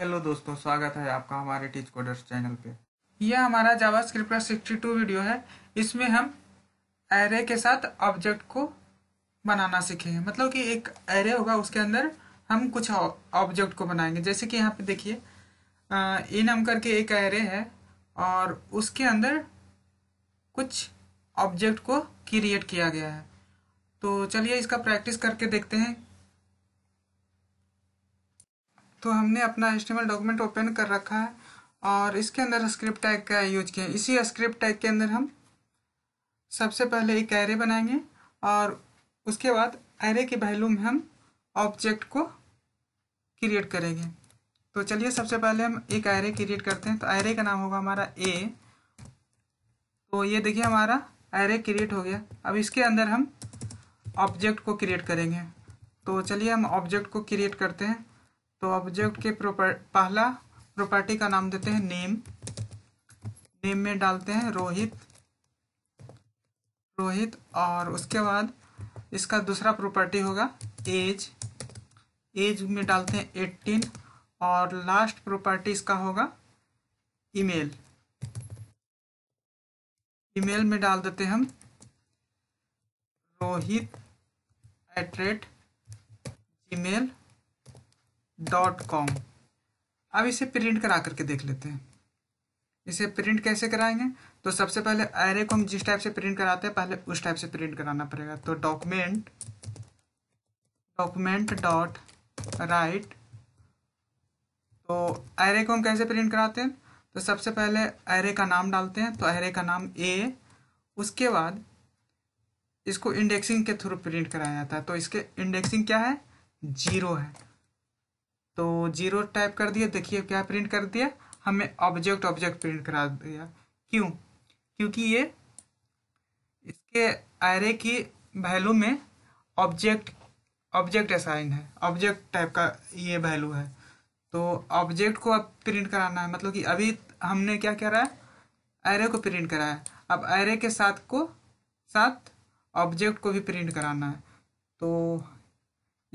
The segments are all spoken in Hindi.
हेलो दोस्तों स्वागत है आपका हमारे टीच कोडर्स चैनल पे यह हमारा जावास्क्रिप्ट का 62 वीडियो है इसमें हम एरे के साथ ऑब्जेक्ट को बनाना सीखेंगे मतलब कि एक एरे होगा उसके अंदर हम कुछ ऑब्जेक्ट को बनाएंगे जैसे कि यहाँ पे देखिए इन हम करके एक एरे है और उसके अंदर कुछ ऑब्जेक्ट को क्रिएट किया गया है तो चलिए इसका प्रैक्टिस करके देखते हैं तो हमने अपना एच डॉक्यूमेंट ओपन कर रखा है और इसके अंदर स्क्रिप्ट टैग का यूज किया इसी स्क्रिप्ट टैग के अंदर हम सबसे पहले एक एरे बनाएंगे और उसके बाद एरे की वैल्यू में हम ऑब्जेक्ट को क्रिएट करेंगे तो चलिए सबसे पहले हम एक एरे क्रिएट करते हैं तो एरे का नाम होगा हमारा ए तो ये देखिए हमारा एरे क्रिएट हो गया अब इसके अंदर हम ऑब्जेक्ट को क्रिएट करेंगे तो चलिए हम ऑब्जेक्ट को क्रिएट करते हैं तो ऑब्जेक्ट के प्रोपर पहला प्रॉपर्टी का नाम देते हैं नेम नेम में डालते हैं रोहित रोहित और उसके बाद इसका दूसरा प्रॉपर्टी होगा एज एज में डालते हैं एट्टीन और लास्ट प्रॉपर्टी इसका होगा ईमेल ईमेल में डाल देते हैं हम Rohit at rate gmail dot com अब इसे प्रिंट करा करके देख लेते हैं इसे प्रिंट कैसे कराएंगे तो सबसे पहले एरे को हम जिस टाइप से प्रिंट कराते हैं पहले उस टाइप से प्रिंट कराना पड़ेगा तो डॉक्यूमेंट डॉक्यूमेंट डॉट राइट तो एरे को हम कैसे प्रिंट कराते हैं तो सबसे पहले एरे का नाम डालते हैं तो एरे का नाम ए उसके बाद इसको इंडेक्सिंग के थ्रू प्रिंट कराया जाता है तो इसके इंडेक्सिंग क्या है जीरो है तो जीरो टाइप कर दिया देखिए क्या प्रिंट कर दिया हमें ऑब्जेक्ट ऑब्जेक्ट प्रिंट करा दिया क्यों क्योंकि ये इसके एरे की वैल्यू में ऑब्जेक्ट ऑब्जेक्ट असाइन है ऑब्जेक्ट टाइप का ये वैल्यू है तो ऑब्जेक्ट को अब प्रिंट कराना है मतलब कि अभी हमने क्या करा है एरे को प्रिंट कराया है अब एरे के साथ को साथ ऑब्जेक्ट को भी प्रिंट कराना है तो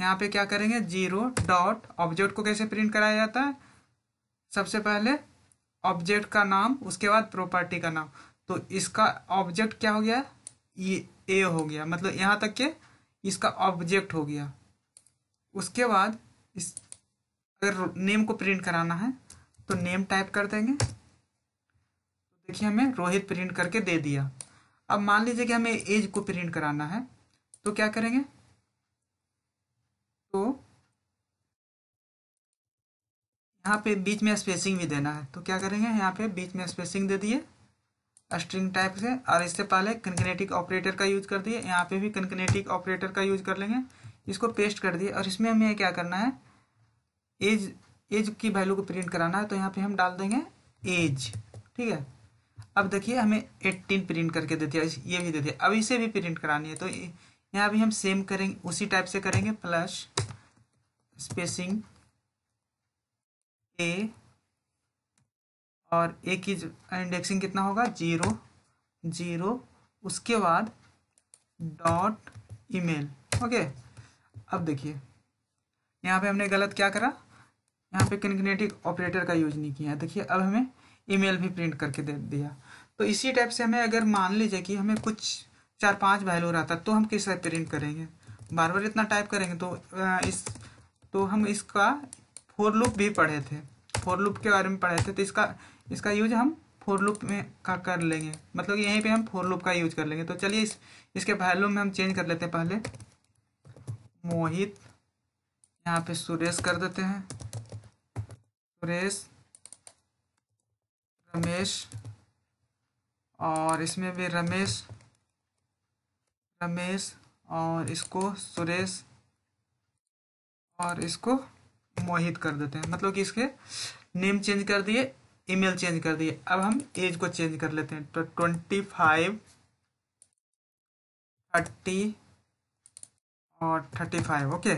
यहाँ पे क्या करेंगे जीरो डॉट ऑब्जेक्ट को कैसे प्रिंट कराया जाता है सबसे पहले ऑब्जेक्ट का नाम उसके बाद प्रॉपर्टी का नाम तो इसका ऑब्जेक्ट क्या हो गया ये ए हो गया मतलब यहाँ तक के इसका ऑब्जेक्ट हो गया उसके बाद इस अगर नेम को प्रिंट कराना है तो नेम टाइप कर देंगे तो देखिए हमें रोहित प्रिंट करके दे दिया अब मान लीजिए कि हमें एज को प्रिंट कराना है तो क्या करेंगे तो यहाँ पे बीच में स्पेसिंग भी देना है तो क्या करेंगे यहाँ पे बीच में स्पेसिंग दे दिए स्ट्रिंग टाइप से और इससे पहले कनकनेटिक ऑपरेटर का यूज कर दिए यहाँ पे भी कनकनेटिक ऑपरेटर का यूज कर लेंगे इसको पेस्ट कर दिए और इसमें हमें क्या करना है एज एज की वैल्यू को प्रिंट कराना है तो यहाँ पे हम डाल देंगे एज ठीक है अब देखिए हमें एट्टीन प्रिंट करके दे दिया ये भी देती है अब इसे भी प्रिंट करानी है तो यहाँ भी हम सेम करेंगे उसी टाइप से करेंगे प्लस स्पेसिंग ए और ए की इंडेक्सिंग कितना होगा जीरो जीरो उसके बाद डॉट ईमेल ओके अब देखिए यहाँ पे हमने गलत क्या करा यहाँ पे कनकनेटिक ऑपरेटर का यूज नहीं किया देखिए अब हमें ईमेल भी प्रिंट करके दे दिया तो इसी टाइप से हमें अगर मान लीजिए कि हमें कुछ चार पांच वैल्यू रहा था तो हम किस टाइप प्रिंट करेंगे बार बार इतना टाइप करेंगे तो इस तो हम इसका फोर लूप भी पढ़े थे फोर लूप के बारे में पढ़े थे तो इसका इसका यूज हम फोर लूप में का कर लेंगे मतलब यहीं पे हम फोर लूप का यूज कर लेंगे तो चलिए इस इसके वैल्यू में हम चेंज कर लेते हैं पहले मोहित यहाँ पे सुरेश कर देते हैं सुरेश रमेश और इसमें भी रमेश रमेश और इसको सुरेश और इसको मोहित कर देते हैं मतलब कि इसके नेम चेंज कर दिए ईमेल चेंज कर दिए अब हम एज को चेंज कर लेते हैं तो ट्वेंटी फाइव थर्टी और थर्टी फाइव ओके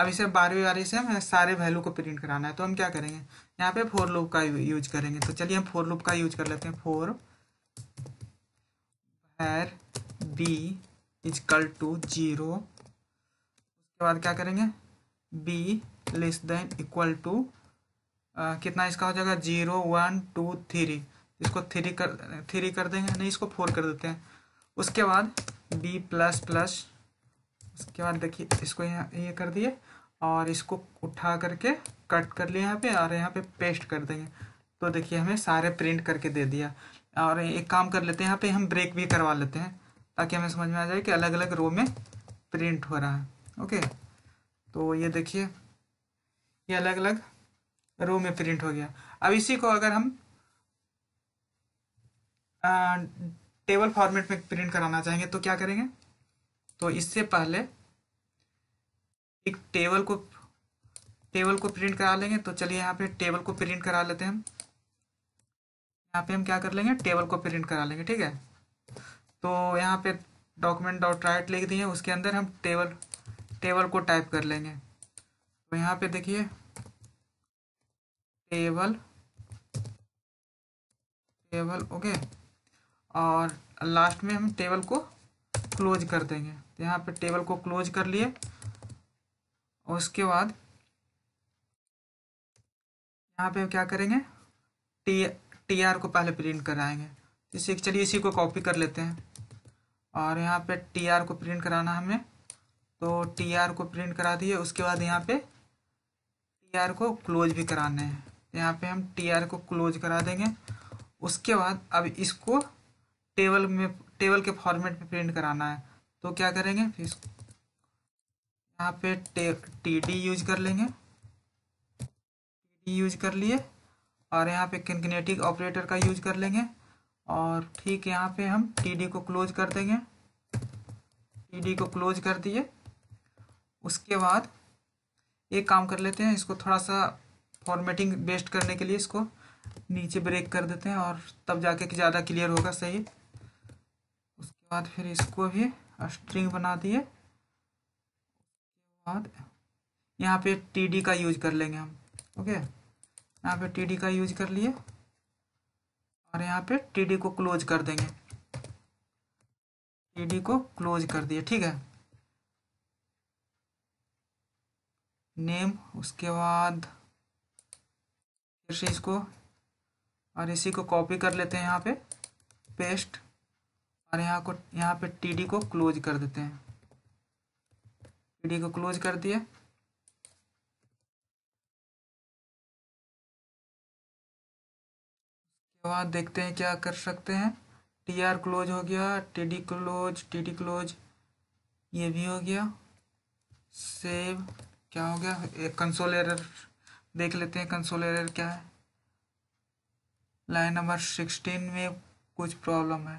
अब इसे बारहवीं बारी से हमें सारे वैल्यू को प्रिंट कराना है तो हम क्या करेंगे यहाँ पे फोर लूप का यूज करेंगे तो चलिए हम फोर लूप का यूज कर लेते हैं for where B is equal to zero उसके बाद क्या करेंगे B less than equal to कितना इसका हो जाएगा जीरो वन टू थ्री इसको थ्री कर थ्री कर देंगे नहीं इसको फोर कर देते हैं उसके बाद बी प्लस प्लस उसके बाद देखिए इसको यहाँ ये कर दिए और इसको उठा करके कट कर लिया यहाँ पे और यहाँ पे पेस्ट कर देंगे तो देखिए हमें सारे प्रिंट करके दे दिया और एक काम कर लेते हैं यहाँ पे हम ब्रेक भी करवा लेते हैं ताकि हमें समझ में आ जाए कि अलग अलग रो में प्रिंट हो रहा है ओके तो ये देखिए ये अलग अलग रो में प्रिंट हो गया अब इसी को अगर हम आ, टेबल फॉर्मेट में प्रिंट कराना चाहेंगे तो क्या करेंगे तो इससे पहले एक टेबल को टेबल को प्रिंट करा लेंगे तो चलिए यहाँ पे टेबल को प्रिंट करा लेते हैं हम यहाँ पे हम क्या कर लेंगे टेबल को प्रिंट करा लेंगे ठीक है तो यहाँ पे डॉक्यूमेंट डॉट राइट लिख दिए उसके अंदर हम टेबल टेबल को टाइप कर लेंगे तो यहाँ पे देखिए टेबल टेबल ओके और लास्ट में हम टेबल को क्लोज कर देंगे तो यहाँ पे टेबल को क्लोज कर लिए उसके बाद यहाँ पे हम क्या करेंगे टी टी आर को पहले प्रिंट कराएंगे इसे चलिए इसी को कॉपी कर लेते हैं और यहाँ पे टी आर को प्रिंट कराना हमें तो टी आर को प्रिंट करा दिए उसके बाद यहाँ पे टी आर को क्लोज भी कराने हैं यहाँ पे हम टी आर को क्लोज करा देंगे उसके बाद अब इसको टेबल में टेबल के फॉर्मेट में प्रिंट कराना है तो क्या करेंगे फिर यहाँ पे टी डी यूज कर लेंगे टी डी यूज कर लिए और यहाँ पे किनकिनेटिक ऑपरेटर का यूज कर लेंगे और ठीक यहाँ पे हम टी डी को क्लोज कर देंगे टी डी को क्लोज कर दिए उसके बाद एक काम कर लेते हैं इसको थोड़ा सा फॉर्मेटिंग बेस्ट करने के लिए इसको नीचे ब्रेक कर देते हैं और तब जाके कि ज़्यादा क्लियर होगा सही उसके बाद फिर इसको भी स्ट्रिंग बना दिए उसके बाद यहाँ पे टी का यूज कर लेंगे हम ओके यहाँ पे टी का यूज कर लिए और यहाँ पे टी को क्लोज कर देंगे टी को क्लोज कर दिए ठीक है नेम उसके बाद फिर से इसको और इसी को कॉपी कर लेते हैं यहाँ पे पेस्ट और यहाँ को यहाँ पे टीडी को क्लोज कर देते हैं टी को क्लोज कर दिए उसके बाद देखते हैं क्या कर सकते हैं टी आर क्लोज हो गया T D close T D close ये भी हो गया सेव क्या हो गया एक कंसोल एरर देख लेते हैं कंसोल एरर क्या है लाइन नंबर सिक्सटीन में कुछ प्रॉब्लम है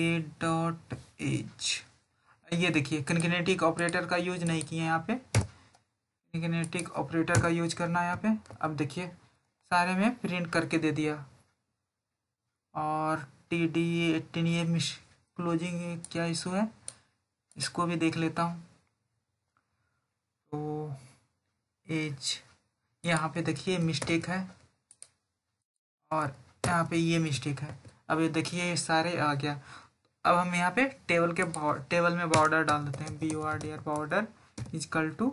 ए डॉट एच ये देखिए कनकनेटिक ऑपरेटर का यूज नहीं किया यहाँ पे कनकनेटिक ऑपरेटर का यूज करना है यहाँ पे अब देखिए सारे में प्रिंट करके दे दिया और टी डी एटीन ये क्लोजिंग क्या इशू है इसको भी देख लेता हूँ तो एज यहाँ पे देखिए मिस्टेक है और यहाँ पे ये मिस्टेक है अब ये देखिए ये सारे आ गया अब हम यहाँ पे टेबल के टेबल में बॉर्डर डाल देते हैं B O R D R border is equal to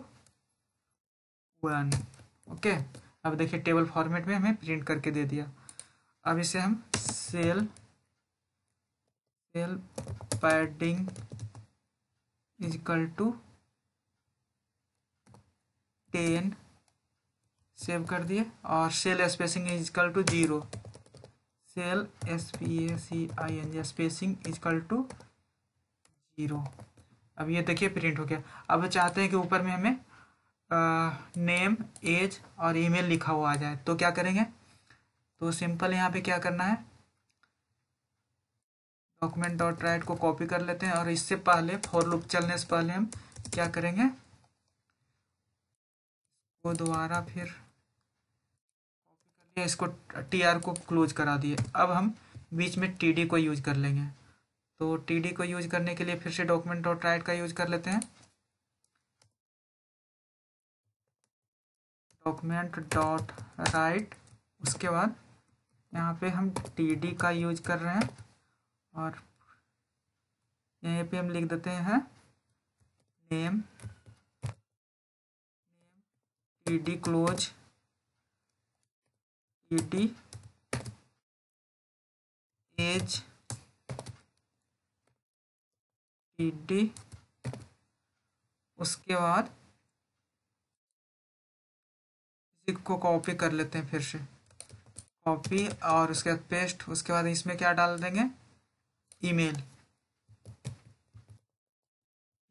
one okay अब देखिए टेबल फॉर्मेट में हमें प्रिंट करके दे दिया अब इसे हम cell cell padding is equal to ten save कर दिए और cell spacing is equal to zero cell S P A C I N G spacing is equal to zero अब ये देखिए प्रिंट हो गया अब चाहते हैं कि ऊपर में हमें नेम एज और ईमेल लिखा हुआ आ जाए तो क्या करेंगे तो सिंपल यहाँ पे क्या करना है डॉक्यूमेंट डॉट राइट को कॉपी कर लेते हैं और इससे पहले फॉर लुक चलने से पहले हम क्या करेंगे को दोबारा फिर कॉपी कर लिया इसको टी आर को क्लोज करा दिए अब हम बीच में टी डी को यूज कर लेंगे तो टी डी को यूज करने के लिए फिर से डॉक्यूमेंट डॉट राइट का यूज कर लेते हैं डॉक्यूमेंट डॉट राइट उसके बाद यहाँ पे हम टी डी का यूज कर रहे हैं और यहाँ पे हम लिख देते हैं name E D close E D D उसके बाद को कॉपी कर लेते हैं फिर से कॉपी और उसके बाद पेस्ट उसके बाद इसमें क्या डाल देंगे ईमेल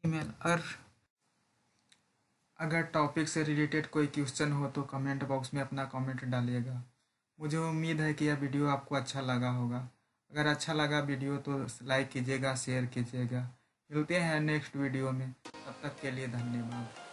ईमेल और अगर टॉपिक से रिलेटेड कोई क्वेश्चन हो तो कमेंट बॉक्स में अपना कमेंट डालिएगा मुझे उम्मीद है कि यह वीडियो आपको अच्छा लगा होगा अगर अच्छा लगा वीडियो तो लाइक कीजिएगा शेयर कीजिएगा मिलते हैं नेक्स्ट वीडियो में तब तक के लिए धन्यवाद